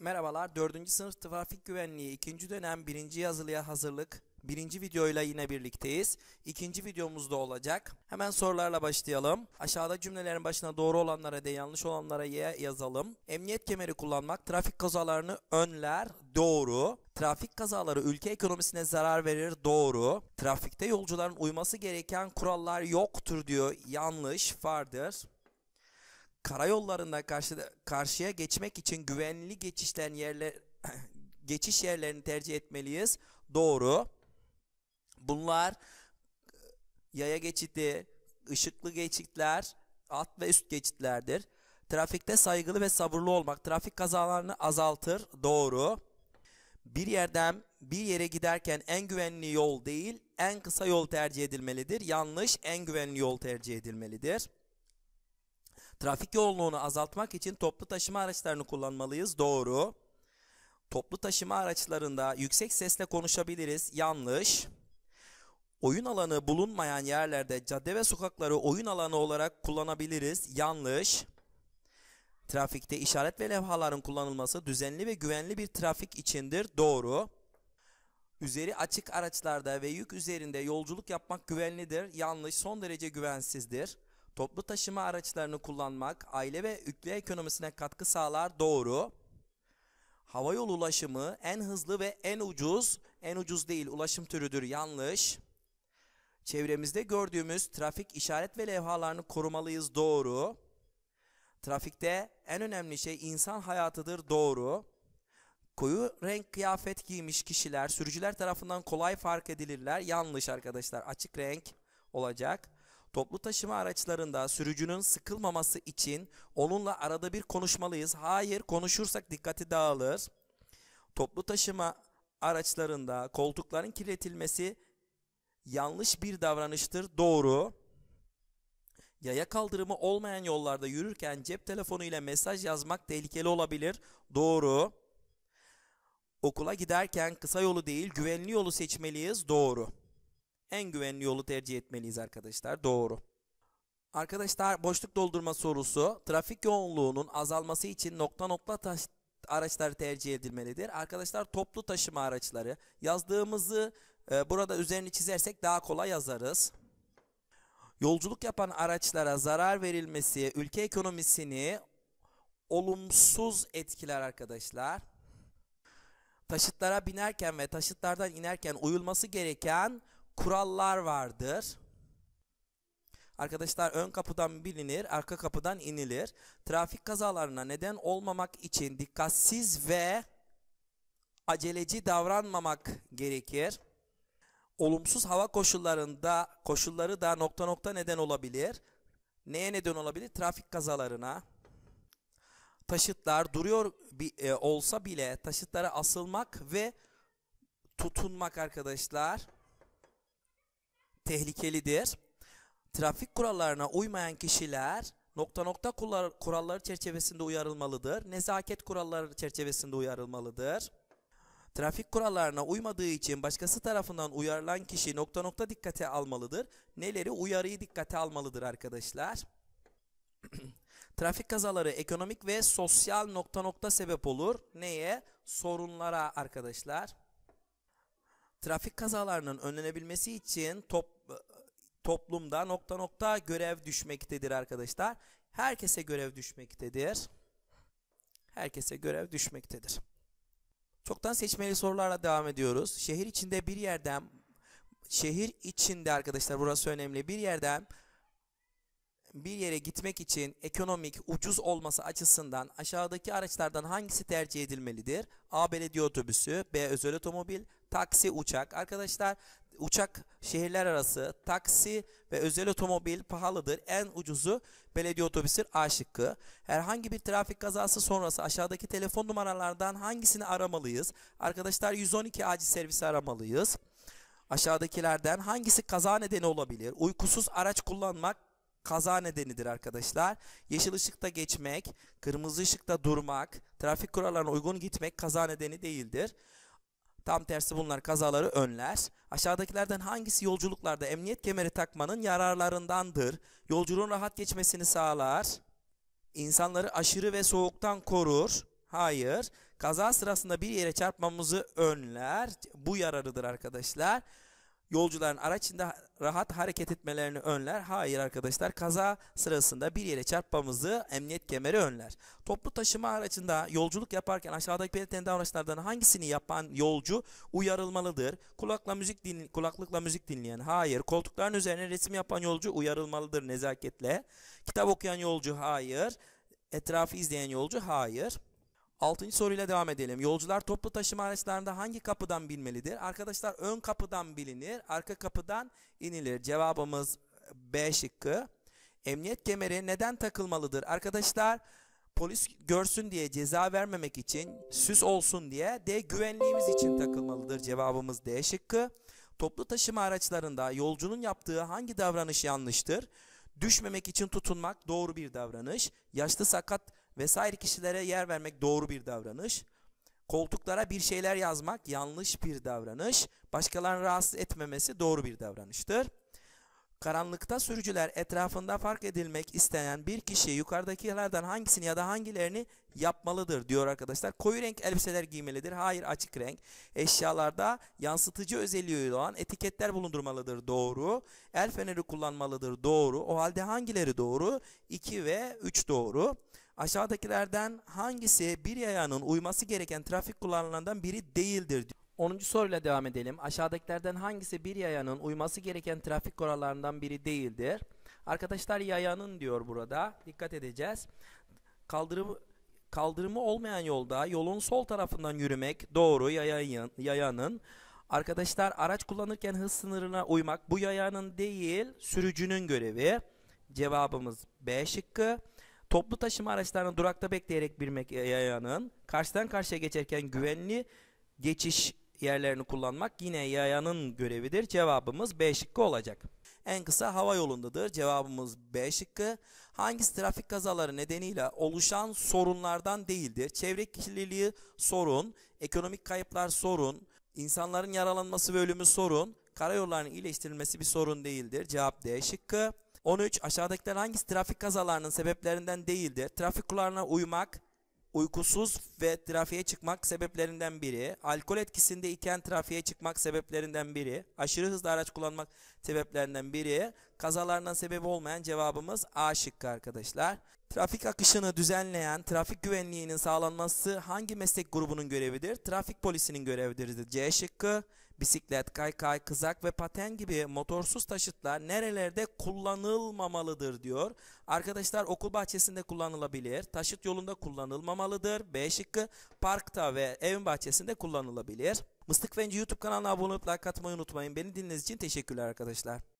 Merhabalar, 4. sınıf trafik güvenliği 2. dönem 1. yazılıya hazırlık 1. videoyla yine birlikteyiz. 2. videomuzda olacak. Hemen sorularla başlayalım. Aşağıda cümlelerin başına doğru olanlara de yanlış olanlara ye yazalım. Emniyet kemeri kullanmak trafik kazalarını önler. Doğru. Trafik kazaları ülke ekonomisine zarar verir. Doğru. Trafikte yolcuların uyması gereken kurallar yoktur diyor. Yanlış. Vardır karayollarında karşıda, karşıya geçmek için güvenli geçişten yerler geçiş yerlerini tercih etmeliyiz. Doğru. Bunlar yaya geçidi, ışıklı geçitler, alt ve üst geçitlerdir. Trafikte saygılı ve sabırlı olmak trafik kazalarını azaltır. Doğru. Bir yerden bir yere giderken en güvenli yol değil, en kısa yol tercih edilmelidir. Yanlış, en güvenli yol tercih edilmelidir. Trafik yoğunluğunu azaltmak için toplu taşıma araçlarını kullanmalıyız. Doğru. Toplu taşıma araçlarında yüksek sesle konuşabiliriz. Yanlış. Oyun alanı bulunmayan yerlerde cadde ve sokakları oyun alanı olarak kullanabiliriz. Yanlış. Trafikte işaret ve levhaların kullanılması düzenli ve güvenli bir trafik içindir. Doğru. Üzeri açık araçlarda ve yük üzerinde yolculuk yapmak güvenlidir. Yanlış. Son derece güvensizdir toplu taşıma araçlarını kullanmak aile ve ülke ekonomisine katkı sağlar doğru. Havayolu ulaşımı en hızlı ve en ucuz, en ucuz değil ulaşım türüdür yanlış. Çevremizde gördüğümüz trafik işaret ve levhalarını korumalıyız doğru. Trafikte en önemli şey insan hayatıdır doğru. Koyu renk kıyafet giymiş kişiler sürücüler tarafından kolay fark edilirler. Yanlış arkadaşlar açık renk olacak. Toplu taşıma araçlarında sürücünün sıkılmaması için onunla arada bir konuşmalıyız. Hayır konuşursak dikkati dağılır. Toplu taşıma araçlarında koltukların kirletilmesi yanlış bir davranıştır. Doğru. Yaya kaldırımı olmayan yollarda yürürken cep telefonu ile mesaj yazmak tehlikeli olabilir. Doğru. Okula giderken kısa yolu değil güvenli yolu seçmeliyiz. Doğru en güvenli yolu tercih etmeliyiz arkadaşlar. Doğru. Arkadaşlar boşluk doldurma sorusu trafik yoğunluğunun azalması için nokta nokta taş araçlar tercih edilmelidir. Arkadaşlar toplu taşıma araçları yazdığımızı e, burada üzerini çizersek daha kolay yazarız. Yolculuk yapan araçlara zarar verilmesi ülke ekonomisini olumsuz etkiler arkadaşlar. Taşıtlara binerken ve taşıtlardan inerken uyulması gereken kurallar vardır. Arkadaşlar ön kapıdan bilinir, arka kapıdan inilir. Trafik kazalarına neden olmamak için dikkatsiz ve aceleci davranmamak gerekir. Olumsuz hava koşullarında koşulları da nokta nokta neden olabilir. Neye neden olabilir? Trafik kazalarına. Taşıtlar duruyor e, olsa bile taşıtlara asılmak ve tutunmak arkadaşlar tehlikelidir. Trafik kurallarına uymayan kişiler nokta nokta kuralları çerçevesinde uyarılmalıdır. Nezaket kuralları çerçevesinde uyarılmalıdır. Trafik kurallarına uymadığı için başkası tarafından uyarılan kişi nokta nokta dikkate almalıdır. Neleri? Uyarıyı dikkate almalıdır arkadaşlar. Trafik kazaları ekonomik ve sosyal nokta nokta sebep olur. Neye? Sorunlara arkadaşlar trafik kazalarının önlenebilmesi için top, toplumda nokta nokta görev düşmektedir arkadaşlar. Herkese görev düşmektedir. Herkese görev düşmektedir. Çoktan seçmeli sorularla devam ediyoruz. Şehir içinde bir yerden şehir içinde arkadaşlar burası önemli. Bir yerden bir yere gitmek için ekonomik, ucuz olması açısından aşağıdaki araçlardan hangisi tercih edilmelidir? A. Belediye otobüsü, B. Özel otomobil, taksi, uçak. Arkadaşlar uçak şehirler arası, taksi ve özel otomobil pahalıdır. En ucuzu belediye otobüsüdür A şıkkı. Herhangi bir trafik kazası sonrası aşağıdaki telefon numaralardan hangisini aramalıyız? Arkadaşlar 112 acil servisi aramalıyız. Aşağıdakilerden hangisi kaza nedeni olabilir? Uykusuz araç kullanmak kaza nedenidir arkadaşlar. Yeşil ışıkta geçmek, kırmızı ışıkta durmak, trafik kurallarına uygun gitmek kaza nedeni değildir. Tam tersi bunlar kazaları önler. Aşağıdakilerden hangisi yolculuklarda emniyet kemeri takmanın yararlarındandır? Yolculuğun rahat geçmesini sağlar. İnsanları aşırı ve soğuktan korur. Hayır. Kaza sırasında bir yere çarpmamızı önler. Bu yararıdır arkadaşlar yolcuların araç içinde rahat hareket etmelerini önler. Hayır arkadaşlar kaza sırasında bir yere çarpmamızı emniyet kemeri önler. Toplu taşıma aracında yolculuk yaparken aşağıdaki belirtilen davranışlardan hangisini yapan yolcu uyarılmalıdır? Kulakla müzik din kulaklıkla müzik dinleyen. Hayır. Koltukların üzerine resim yapan yolcu uyarılmalıdır nezaketle. Kitap okuyan yolcu hayır. Etrafı izleyen yolcu hayır. Altıncı soruyla devam edelim. Yolcular toplu taşıma araçlarında hangi kapıdan bilmelidir? Arkadaşlar ön kapıdan bilinir, arka kapıdan inilir. Cevabımız B şıkkı. Emniyet kemeri neden takılmalıdır? Arkadaşlar polis görsün diye ceza vermemek için, süs olsun diye de güvenliğimiz için takılmalıdır. Cevabımız D şıkkı. Toplu taşıma araçlarında yolcunun yaptığı hangi davranış yanlıştır? Düşmemek için tutunmak doğru bir davranış. Yaşlı sakat vesaire kişilere yer vermek doğru bir davranış. Koltuklara bir şeyler yazmak yanlış bir davranış. Başkalarını rahatsız etmemesi doğru bir davranıştır. Karanlıkta sürücüler etrafında fark edilmek isteyen bir kişi yukarıdakilerden hangisini ya da hangilerini yapmalıdır diyor arkadaşlar. Koyu renk elbiseler giymelidir. Hayır açık renk. Eşyalarda yansıtıcı özelliği olan etiketler bulundurmalıdır. Doğru. El feneri kullanmalıdır. Doğru. O halde hangileri doğru? 2 ve 3 doğru. Aşağıdakilerden hangisi bir yayanın uyması gereken trafik kurallarından biri değildir? 10. soruyla devam edelim. Aşağıdakilerden hangisi bir yayanın uyması gereken trafik kurallarından biri değildir? Arkadaşlar yayanın diyor burada. Dikkat edeceğiz. Kaldırım kaldırımı olmayan yolda yolun sol tarafından yürümek doğru yayanın. yayanın. Arkadaşlar araç kullanırken hız sınırına uymak bu yayanın değil sürücünün görevi. Cevabımız B şıkkı. Toplu taşıma araçlarını durakta bekleyerek bir e, yayanın karşıdan karşıya geçerken güvenli geçiş yerlerini kullanmak yine yayanın görevidir. Cevabımız B şıkkı olacak. En kısa hava yolundadır. Cevabımız B şıkkı. Hangisi trafik kazaları nedeniyle oluşan sorunlardan değildir? Çevre kirliliği sorun, ekonomik kayıplar sorun, insanların yaralanması ve ölümü sorun, karayollarının iyileştirilmesi bir sorun değildir. Cevap D şıkkı. 13. Aşağıdakiler hangisi trafik kazalarının sebeplerinden değildir? Trafik kurallarına uymak, uykusuz ve trafiğe çıkmak sebeplerinden biri. Alkol etkisinde iken trafiğe çıkmak sebeplerinden biri. Aşırı hızlı araç kullanmak sebeplerinden biri. Kazalarından sebebi olmayan cevabımız A şıkkı arkadaşlar. Trafik akışını düzenleyen trafik güvenliğinin sağlanması hangi meslek grubunun görevidir? Trafik polisinin görevidir C şıkkı bisiklet, kaykay, kızak ve paten gibi motorsuz taşıtlar nerelerde kullanılmamalıdır diyor. Arkadaşlar okul bahçesinde kullanılabilir, taşıt yolunda kullanılmamalıdır. B şıkkı parkta ve evin bahçesinde kullanılabilir. Mıstık Fenci YouTube kanalına abone olup like atmayı unutmayın. Beni dinlediğiniz için teşekkürler arkadaşlar.